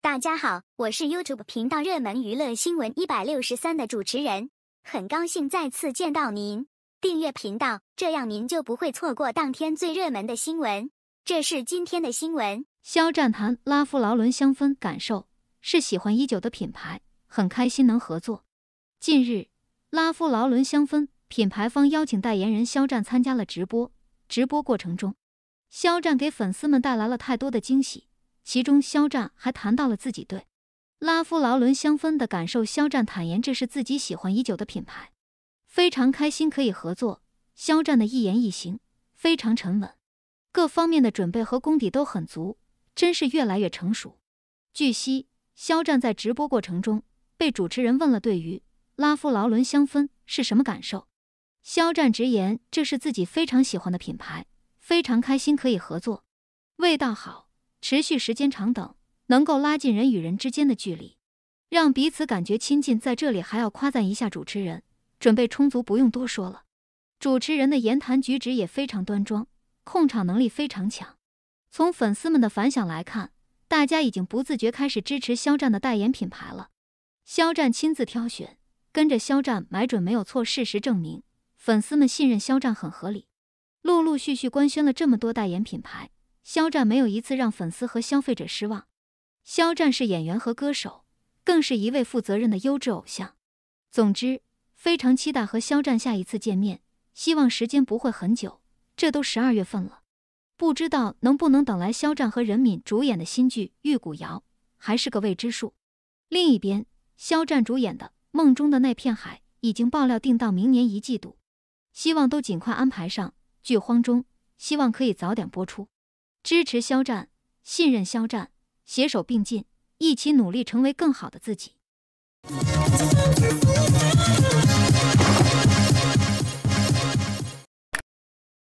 大家好，我是 YouTube 频道热门娱乐新闻一百六十三的主持人，很高兴再次见到您。订阅频道，这样您就不会错过当天最热门的新闻。这是今天的新闻：肖战谈拉夫劳伦香氛感受是喜欢已久的品牌，很开心能合作。近日，拉夫劳伦香氛品牌方邀请代言人肖战参加了直播。直播过程中，肖战给粉丝们带来了太多的惊喜。其中，肖战还谈到了自己对拉夫劳伦香氛的感受。肖战坦言，这是自己喜欢已久的品牌，非常开心可以合作。肖战的一言一行非常沉稳，各方面的准备和功底都很足，真是越来越成熟。据悉，肖战在直播过程中被主持人问了对于拉夫劳伦香氛是什么感受，肖战直言这是自己非常喜欢的品牌，非常开心可以合作，味道好。持续时间长等，能够拉近人与人之间的距离，让彼此感觉亲近。在这里还要夸赞一下主持人，准备充足，不用多说了。主持人的言谈举止也非常端庄，控场能力非常强。从粉丝们的反响来看，大家已经不自觉开始支持肖战的代言品牌了。肖战亲自挑选，跟着肖战买准没有错。事实证明，粉丝们信任肖战很合理。陆陆续续官宣了这么多代言品牌。肖战没有一次让粉丝和消费者失望，肖战是演员和歌手，更是一位负责任的优质偶像。总之，非常期待和肖战下一次见面，希望时间不会很久，这都十二月份了，不知道能不能等来肖战和任敏主演的新剧《玉骨遥》，还是个未知数。另一边，肖战主演的《梦中的那片海》已经爆料定到明年一季度，希望都尽快安排上，剧荒中，希望可以早点播出。支持肖战，信任肖战，携手并进，一起努力，成为更好的自己。